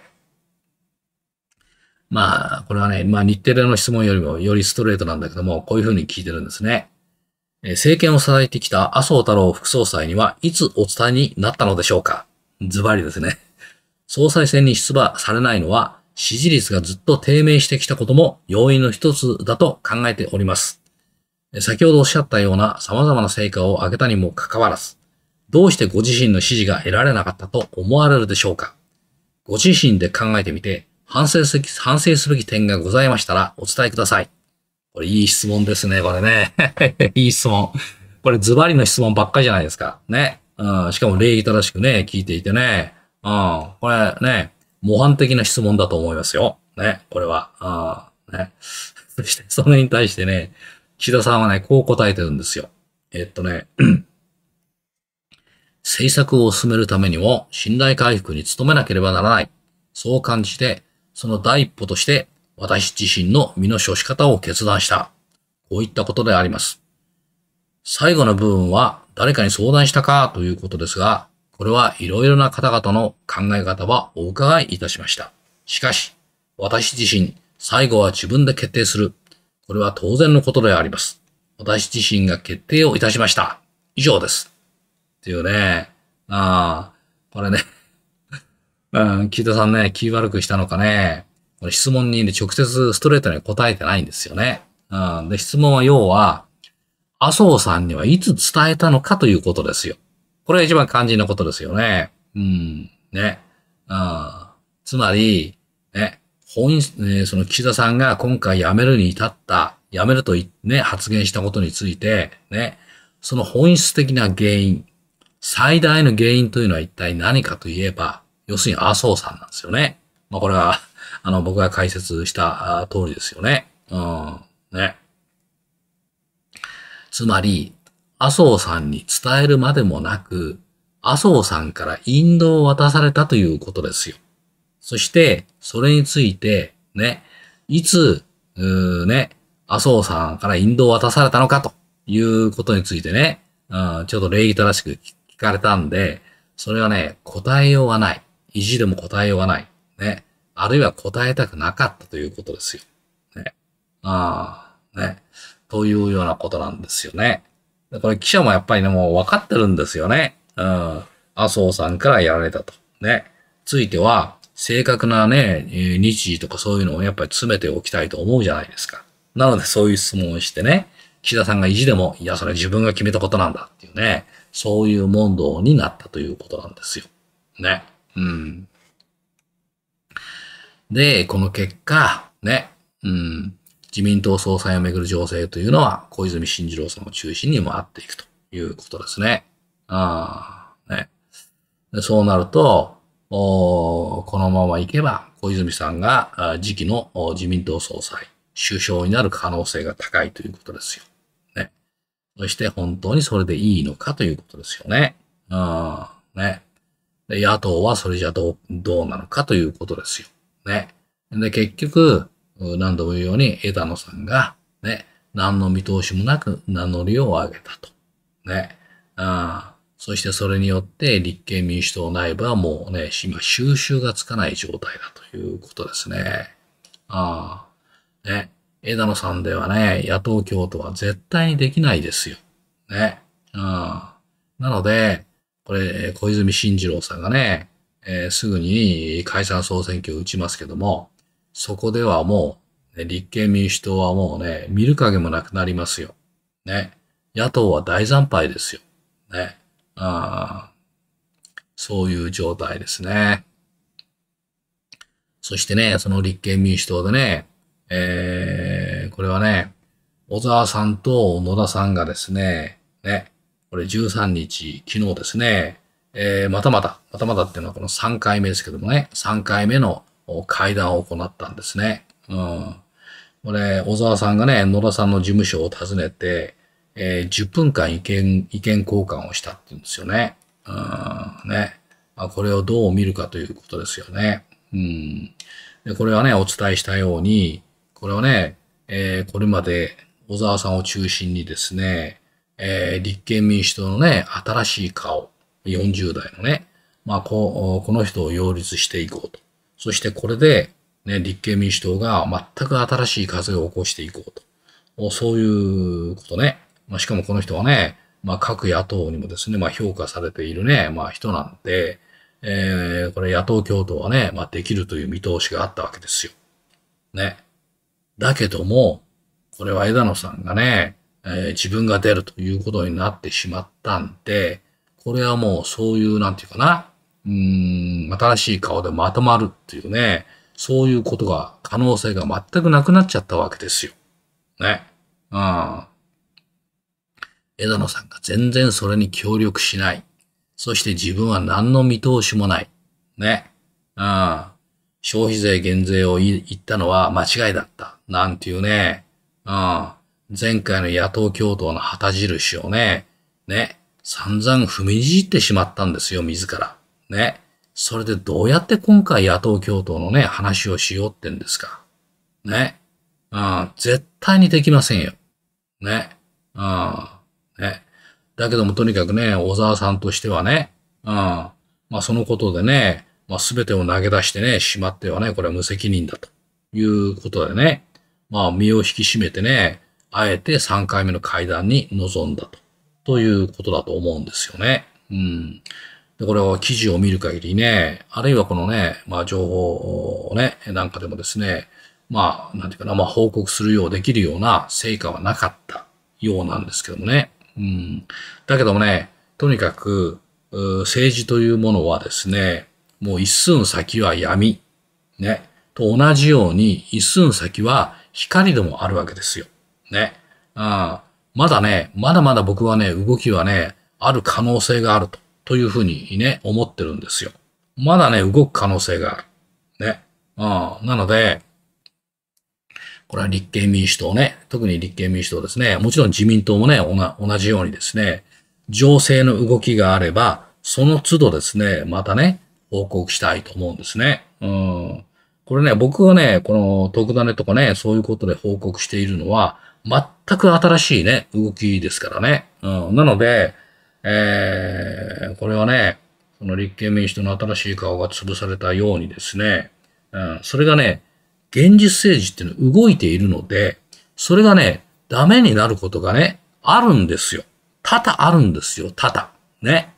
まあ、これはね、まあ日テレの質問よりもよりストレートなんだけども、こういうふうに聞いてるんですね。政権を支えてきた麻生太郎副総裁にはいつお伝えになったのでしょうかズバリですね。総裁選に出馬されないのは支持率がずっと低迷してきたことも要因の一つだと考えております。先ほどおっしゃったような様々な成果を上げたにもかかわらず、どうしてご自身の支持が得られなかったと思われるでしょうかご自身で考えてみて、反省すべき反省すべき点がございましたらお伝えください。これいい質問ですね、これね。いい質問。これズバリの質問ばっかりじゃないですか。ね。うん。しかも礼儀正しくね、聞いていてね。うん。これね、模範的な質問だと思いますよ。ね。これは。うん。ね。そして、それに対してね、岸田さんはね、こう答えてるんですよ。えっとね、政策を進めるためにも信頼回復に努めなければならない。そう感じて、その第一歩として私自身の身の処し方を決断した。こういったことであります。最後の部分は誰かに相談したかということですが、これはいろいろな方々の考え方はお伺いいたしました。しかし、私自身、最後は自分で決定する。これは当然のことであります。私自身が決定をいたしました。以上です。っていうね。ああ、これね うん、木田さんね、気悪くしたのかね。この質問に、直接ストレートに答えてないんですよね。うん。で、質問は要は、麻生さんにはいつ伝えたのかということですよ。これが一番肝心なことですよね。うん。ね。うん。つまり、ね、本、ね、その岸田さんが今回辞めるに至った、辞めるとね、発言したことについて、ね、その本質的な原因、最大の原因というのは一体何かといえば、要するに麻生さんなんですよね。まあこれはあの、僕が解説した通りですよね。うん。ね。つまり、麻生さんに伝えるまでもなく、麻生さんから引導を渡されたということですよ。そして、それについて、ね、いつ、うーね、麻生さんから引導を渡されたのかということについてね、うん、ちょっと礼儀正しく聞かれたんで、それはね、答えようがない。意地でも答えようがない。ね。あるいは答えたくなかったということですよ。ね。ああ、ね。というようなことなんですよね。これ記者もやっぱりね、もう分かってるんですよね。うん。麻生さんからやられたと。ね。ついては、正確なね、日時とかそういうのをやっぱり詰めておきたいと思うじゃないですか。なのでそういう質問をしてね、岸田さんが意地でも、いや、それは自分が決めたことなんだっていうね、そういう問答になったということなんですよ。ね。うん。で、この結果、ね、うん、自民党総裁をめぐる情勢というのは、小泉進次郎さんを中心に回っていくということですね。あねそうなると、このままいけば、小泉さんが次期の自民党総裁、首相になる可能性が高いということですよ。ね。そして本当にそれでいいのかということですよね。うん、ね。野党はそれじゃどう、どうなのかということですよ。ね。で、結局、何度も言うように枝野さんが、ね、何の見通しもなく名乗りを上げたと。ね。あそしてそれによって立憲民主党内部はもうね、今収拾がつかない状態だということですね。ああ。ね。枝野さんではね、野党共闘は絶対にできないですよ。ね。うん。なので、これ、小泉進次郎さんがね、えー、すぐに解散総選挙を打ちますけども、そこではもう、ね、立憲民主党はもうね、見る影もなくなりますよ。ね。野党は大惨敗ですよ。ね。あそういう状態ですね。そしてね、その立憲民主党でね、えー、これはね、小沢さんと野田さんがですね、ね、これ13日、昨日ですね、えー、またまた、またまたっていうのはこの3回目ですけどもね、3回目の会談を行ったんですね。うん。これ、小沢さんがね、野田さんの事務所を訪ねて、えー、10分間意見、意見交換をしたっていうんですよね。うん、ね。まあ、これをどう見るかということですよね。うん。で、これはね、お伝えしたように、これはね、えー、これまで小沢さんを中心にですね、えー、立憲民主党のね、新しい顔、40代のね、まあこ、この人を擁立していこうと。そしてこれで、ね、立憲民主党が全く新しい風を起こしていこうと。そういうことね。まあ、しかもこの人はね、まあ、各野党にもですね、まあ、評価されているね、まあ、人なんで、えー、これ野党共闘はね、まあ、できるという見通しがあったわけですよ。ね。だけども、これは枝野さんがね、えー、自分が出るということになってしまったんで、これはもうそういう、なんていうかな、うん、新しい顔でまとまるっていうね、そういうことが、可能性が全くなくなっちゃったわけですよ。ね。うん。枝野さんが全然それに協力しない。そして自分は何の見通しもない。ね。うん。消費税減税を言ったのは間違いだった。なんていうね。うん。前回の野党共闘の旗印をね、ね、散々踏みにじってしまったんですよ、自ら。ね。それでどうやって今回野党共闘のね、話をしようってんですか。ね。うん、絶対にできませんよ。ね。うん、ね。だけどもとにかくね、小沢さんとしてはね、うん。まあそのことでね、まあ全てを投げ出してね、しまってはね、これは無責任だということでね、まあ身を引き締めてね、あえて3回目の会談に臨んだと。ということだと思うんですよね。うん。で、これは記事を見る限りね、あるいはこのね、まあ情報をね、なんかでもですね、まあ、なんていうかな、まあ報告するようできるような成果はなかったようなんですけどもね。うん。だけどもね、とにかく、政治というものはですね、もう一寸先は闇。ね。と同じように、一寸先は光でもあるわけですよ。ね。ああまだね、まだまだ僕はね、動きはね、ある可能性があると、というふうにね、思ってるんですよ。まだね、動く可能性がある。ね。うん。なので、これは立憲民主党ね、特に立憲民主党ですね、もちろん自民党もね、同じようにですね、情勢の動きがあれば、その都度ですね、またね、報告したいと思うんですね。うん。これね、僕はね、この徳田ねとかね、そういうことで報告しているのは、全く新しいね、動きですからね。うん、なので、えー、これはね、その立憲民主党の新しい顔が潰されたようにですね、うん、それがね、現実政治っていうのは動いているので、それがね、ダメになることがね、あるんですよ。多々あるんですよ、多々。ね。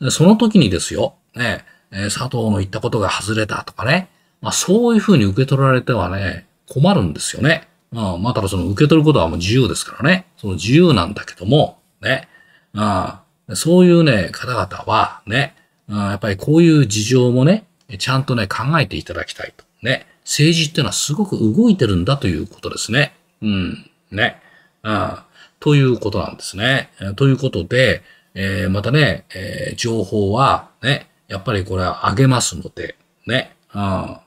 うん。その時にですよ、ね、え佐藤の言ったことが外れたとかね、まあそういうふうに受け取られてはね、困るんですよね。あまあ、ただその受け取ることはもう自由ですからね。その自由なんだけども、ね。あそういうね、方々はね、やっぱりこういう事情もね、ちゃんとね、考えていただきたいと。ね。政治っていうのはすごく動いてるんだということですね。うん。ね。あということなんですね。ということで、えー、またね、えー、情報はね、やっぱりこれは上げますので、ね。あ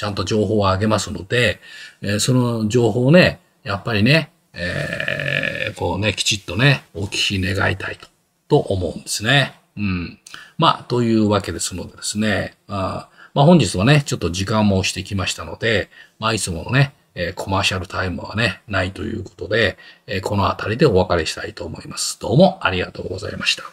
ちゃんと情報をあげますので、えー、その情報をね、やっぱりね、えー、こうね、きちっとね、お聞き願いたいと、と思うんですね。うん。まあ、というわけですのでですね、あまあ本日はね、ちょっと時間もしてきましたので、まあいつものね、えー、コマーシャルタイムはね、ないということで、えー、この辺りでお別れしたいと思います。どうもありがとうございました。